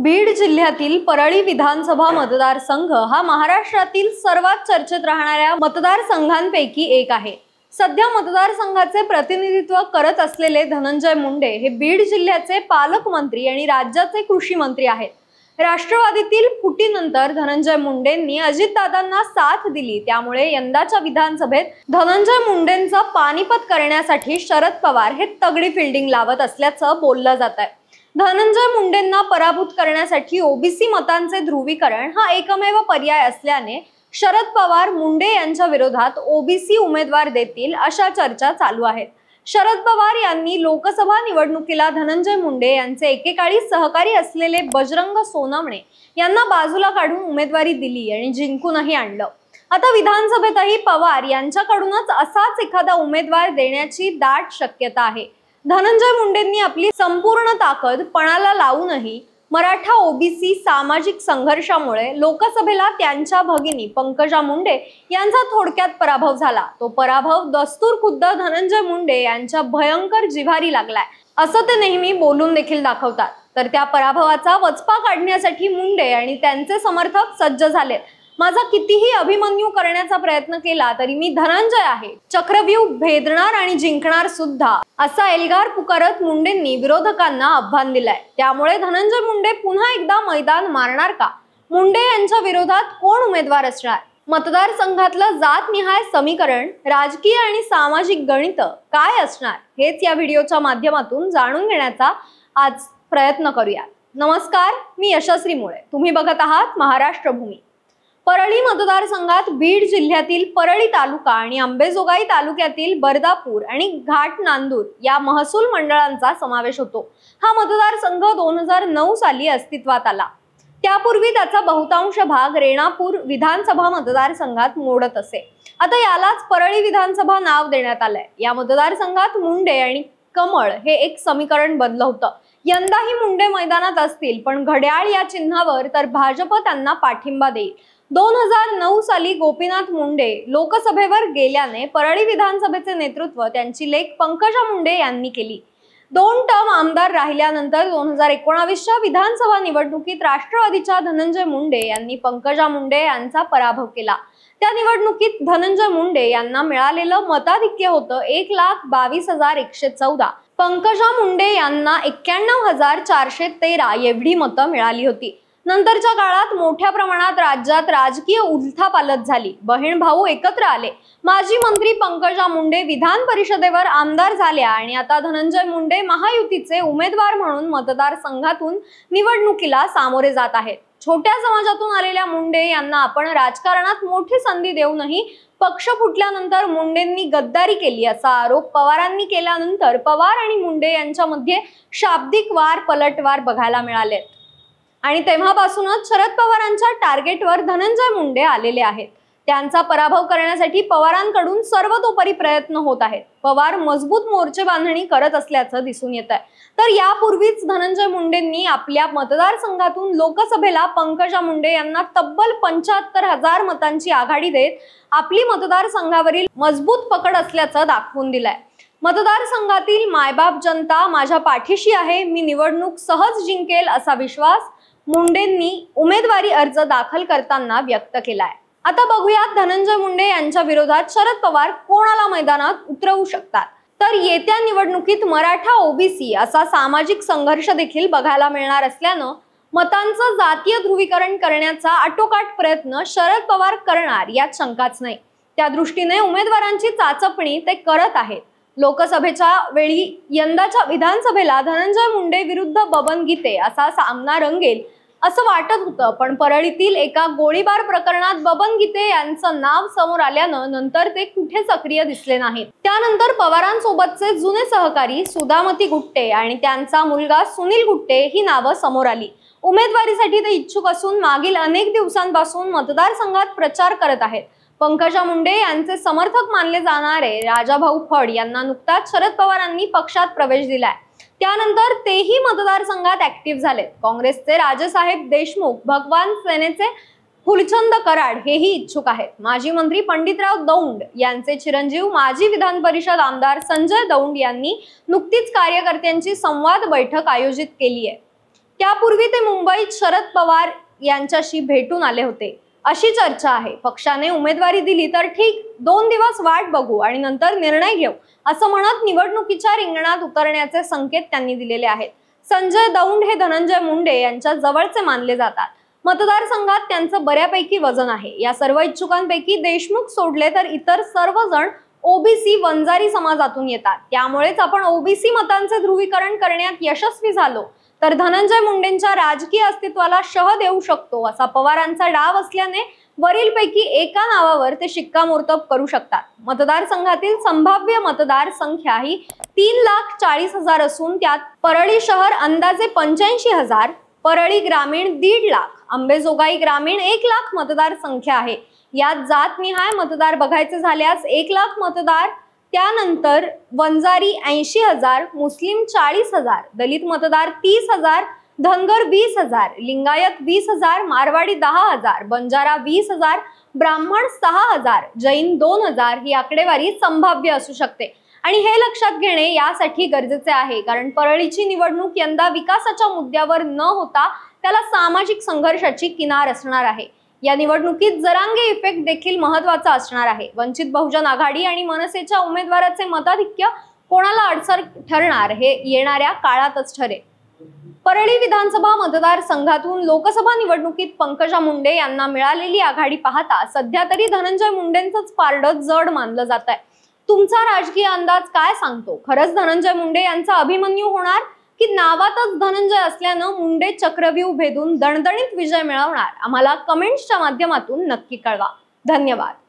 बीड जिल्ह्यातील परळी विधानसभा मतदारसंघ हा महाराष्ट्रातील सर्वात चर्चेत राहणाऱ्या मतदारसंघांपैकी एक आहे सध्या मतदारसंघाचे प्रतिनिधित्व करत असलेले धनंजय मुंडे हे बीड जिल्ह्याचे पालकमंत्री आणि राज्याचे कृषी मंत्री आहेत राष्ट्रवादीतील फुटीनंतर धनंजय मुंडेंनी अजितदादांना साथ दिली त्यामुळे यंदाच्या विधानसभेत धनंजय मुंडेंचं पानिपत करण्यासाठी शरद पवार हे तगडी फिल्डिंग लावत असल्याचं बोललं जात आहे धनंजय मुंडेंना पराभूत करण्यासाठी ओबीसी मतांचे ध्रुवीकरण हा एकमेव पर्याय असल्याने शरद पवार मुंडे यांच्या विरोधात ओबीसी उमेदवार देतील अशा चर्चा चालू आहेत शरद पवार यांनी लोकसभा निवडणुकीला धनंजय मुंडे यांचे एकेकाळी सहकारी असलेले बजरंग सोनवणे यांना बाजूला काढून उमेदवारी दिली आणि जिंकूनही आणलं आता विधानसभेतही पवार यांच्याकडूनच असाच एखादा उमेदवार देण्याची दाट शक्यता आहे धनंजय मुंडेंनी आपली संपूर्ण ताकद पणाला लावूनही मराठा ओबीसी सामाजिक संघर्षामुळे लोकसभेला त्यांच्या भगिनी पंकजा मुंडे यांचा थोडक्यात पराभव झाला तो पराभव दस्तूर खुद्द धनंजय मुंडे यांच्या भयंकर जिव्हारी लागलाय असं ते नेहमी बोलून देखील दाखवतात तर त्या पराभवाचा वचपा काढण्यासाठी मुंडे आणि त्यांचे समर्थक सज्ज झालेत माझा कितीही अभिमन्यू करण्याचा प्रयत्न केला तरी मी धनंजय आहे चक्रव्यूह भेदणार आणि जिंकणार सुद्धा असा एल्गार पुकारत मुंडेंनी विरोधकांना आव्हान दिलाय त्यामुळे धनंजय मुंडे पुन्हा एकदा मैदान मारणार का मुंडे यांच्या विरोधात कोण उमेदवार असणार मतदारसंघातलं निहाय समीकरण राजकीय आणि सामाजिक गणित काय असणार हेच या व्हिडिओच्या माध्यमातून जाणून घेण्याचा आज प्रयत्न करूया नमस्कार मी यशस्वी मुळे तुम्ही बघत आहात महाराष्ट्र भूमी परळी मतदारसंघात बीड जिल्ह्यातील परळी तालुका आणि अंबेजोगाई तालुक्यातील बर्दापूर आणि घाट नांदूर या महसूल मंडळांचा समावेश होतो हा मतदारसंघ दोन हजार नऊ साली अस्तित्वात आला त्यापूर्वी त्याचा बहुतांश भाग रेणापूर विधानसभा मतदारसंघात मोडत असे आता यालाच परळी विधानसभा नाव देण्यात आलंय या मतदारसंघात मुंडे आणि कमळ हे एक समीकरण बनलं होतं यंदाही मुंडे मैदानात असतील पण घड्याळ या चिन्हावर तर भाजप त्यांना पाठिंबा देईल दोन हजार नऊ साली गोपीनाथ मुंडे लोकसभेवर गेल्याने परळी विधानसभेचे नेतृत्व त्यांची लेख पंकजा मुंडे यांनी केली दोन टर्म आमदार राहिल्यानंतर दोन हजार एकोणावीसच्या विधानसभा निवडणुकीत राष्ट्रवादीच्या धनंजय मुंडे यांनी पंकजा मुंडे यांचा पराभव केला त्या निवडणुकीत धनंजय मुंडे यांना मिळालेलं मताधिक्य होतं एक लाख बावीस हजार एकशे चौदा पंकजा मुंडे यांना एक्क्याण्णव हजार चारशे तेरा एवढी मतं मिळाली होती नंतरच्या काळात मोठ्या प्रमाणात राज्यात राजकीय उलथापालथ झाली बहीण भाऊ एकत्र आले माजी मंत्री पंकजा मुंडे विधान परिषदेवर आमदार झाल्या आणि आता धनंजय मुंडे महायुतीचे उमेदवार म्हणून मतदारसंघातून निवडणुकीला सामोरे जात आहेत छोट्या समाजातून आलेल्या मुंडे यांना आपण राजकारणात मोठी संधी देऊनही पक्ष फुटल्यानंतर मुंडेंनी गद्दारी केली असा आरोप पवारांनी केल्यानंतर पवार आणि मुंडे यांच्यामध्ये शाब्दिक वार पलटवार बघायला मिळाले आणि तेव्हापासूनच शरद पवारांच्या टार्गेटवर धनंजय मुंडे आलेले आहेत त्यांचा पराभव करण्यासाठी पवारांकडून सर्वतोपरी प्रयत्न होत आहेत पवार मजबूत मोर्चे बांधणी करत असल्याचं दिसून येत आहे तर यापूर्वीच धनंजय मुंडेंनी आपल्या मतदारसंघातून लोकसभेला पंकजा मुंडे यांना तब्बल पंच्याहत्तर हजार मतांची आघाडी देत आपली मतदारसंघावरील मजबूत पकड असल्याचं दाखवून दिलंय मतदारसंघातील मायबाप जनता माझ्या पाठीशी आहे मी निवडणूक सहज जिंकेल असा विश्वास मुंडेंनी उमेदवारी अर्ज दाखल करताना व्यक्त केलाय आता बघूयात धनंजय मुंडे यांच्या विरोधात शरद पवार कोणाला मैदानात उतरवू शकतात तर येत्या निवडणुकीत मराठा ओबीसी असा सामाजिक संघर्ष देखील बघायला मिळणार असल्यानं मतांचं जातीय ध्रुवीकरण करण्याचा आटोकाट प्रयत्न शरद पवार करणार यात शंकाच नाही त्या दृष्टीने उमेदवारांची चाचपणी ते करत आहेत लोकसभेच्या वेळी यंदाच्या विधानसभेला धनंजय मुंडे विरुद्ध बबन गीते असा सामना रंगेल असं वाटत होतं पण परळीतील एका गोळीबार प्रकरणात बबन गीते यांचं नाव समोर आल्यानं नंतर ते कुठे सक्रिय दिसले नाहीत त्यानंतर पवारांसोबतचे जुने सहकारी सुधामती गुट्टे आणि त्यांचा मुलगा सुनील गुट्टे ही नावं समोर आली उमेदवारीसाठी ते इच्छुक असून मागील अनेक दिवसांपासून मतदारसंघात प्रचार करत आहेत पंकजा मुंडे यांचे समर्थक मानले जाणारे राजाभाऊ फड यांना नुकताच शरद पवारांनी पक्षात प्रवेश दिलाय त्यानंतर तेही मतदारसंघात ऍक्टिव्ह झाले काँग्रेसचे राजेसाहेब देशमुख भगवान सेनेचे फुलचंद कराड हेही इच्छुक आहेत माजी मंत्री पंडितराव दौंड यांचे चिरंजीव माजी विधान परिषद आमदार संजय दौंड यांनी नुकतीच कार्यकर्त्यांची संवाद बैठक आयोजित केली आहे त्यापूर्वी ते मुंबईत शरद पवार यांच्याशी भेटून आले होते अशी चर्चा आहे पक्षाने उमेदवारी दिली तर ठीक दोन दिवस वाट बघू आणि नंतर निर्णय घेऊ असं म्हणत निवडणुकीच्या रिंगणात उतरण्याचे संकेत त्यांनी दिलेले आहेत संजय दौंड हे धनंजय मुंडे यांच्या जवळचे मानले जातात मतदारसंघात त्यांचं बऱ्यापैकी वजन आहे या सर्व इच्छुकांपैकी देशमुख सोडले तर इतर सर्वजण ओबीसी वंजारी समाजातून येतात त्यामुळेच आपण ओबीसी मतांचे ध्रुवीकरण करण्यात यशस्वी झालो तर धनंजय मुंडेंच्या राजकीय अस्तित्वाला शह देऊ शकतो असा पवारांचा डाव असल्याने वरीलपैकी एका नावावर ते शिक्कामोर्तब करू शकतात मतदारसंघातील संभाव्य मतदार संख्या ही तीन लाख चाळीस हजार असून त्यात परळी शहर अंदाजे पंच्याऐंशी हजार परळी ग्रामीण दीड लाख अंबेजोगाई ग्रामीण एक लाख मतदार संख्या आहे यात जातनिहाय मतदार बघायचे झाल्यास एक लाख मतदार त्यानंतर वंजारी ऐंशी हजार मुस्लिम चाळीस हजार दलित मतदार तीस हजार धनगर वीस हजार लिंगायत वीस हजार मारवाडी दहा हजार बंजारा वीस हजार ब्राह्मण सहा हजार जैन दोन हजार ही आकडेवारी संभाव्य असू शकते आणि हे लक्षात घेणे यासाठी गरजेचे आहे कारण परळीची निवडणूक यंदा विकासाच्या मुद्द्यावर न होता त्याला सामाजिक संघर्षाची किनार असणार आहे या निवडणुकीत जरांगे इफेक्ट देखील महत्वाचा असणार आहे वंचित बहुजन आघाडी आणि मनसेच्या उमेदवाराचे मताधिक्य कोणाला अडसर ठरणार हे येणाऱ्या काळातच ठरेल परळी विधानसभा मतदारसंघातून लोकसभा निवडणुकीत पंकजा मुंडे यांना मिळालेली आघाडी पाहता सध्या तरी धनंजय मुंडेंचंच पारड जड मानलं जात आहे तुमचा राजकीय अंदाज काय सांगतो खरंच धनंजय मुंडे यांचा अभिमन्यू होणार की नावातच धनंजय असल्यानं मुंडे चक्रव्यूह भेदून दणदणीत विजय मिळवणार आम्हाला कमेंट्सच्या माध्यमातून नक्की कळवा धन्यवाद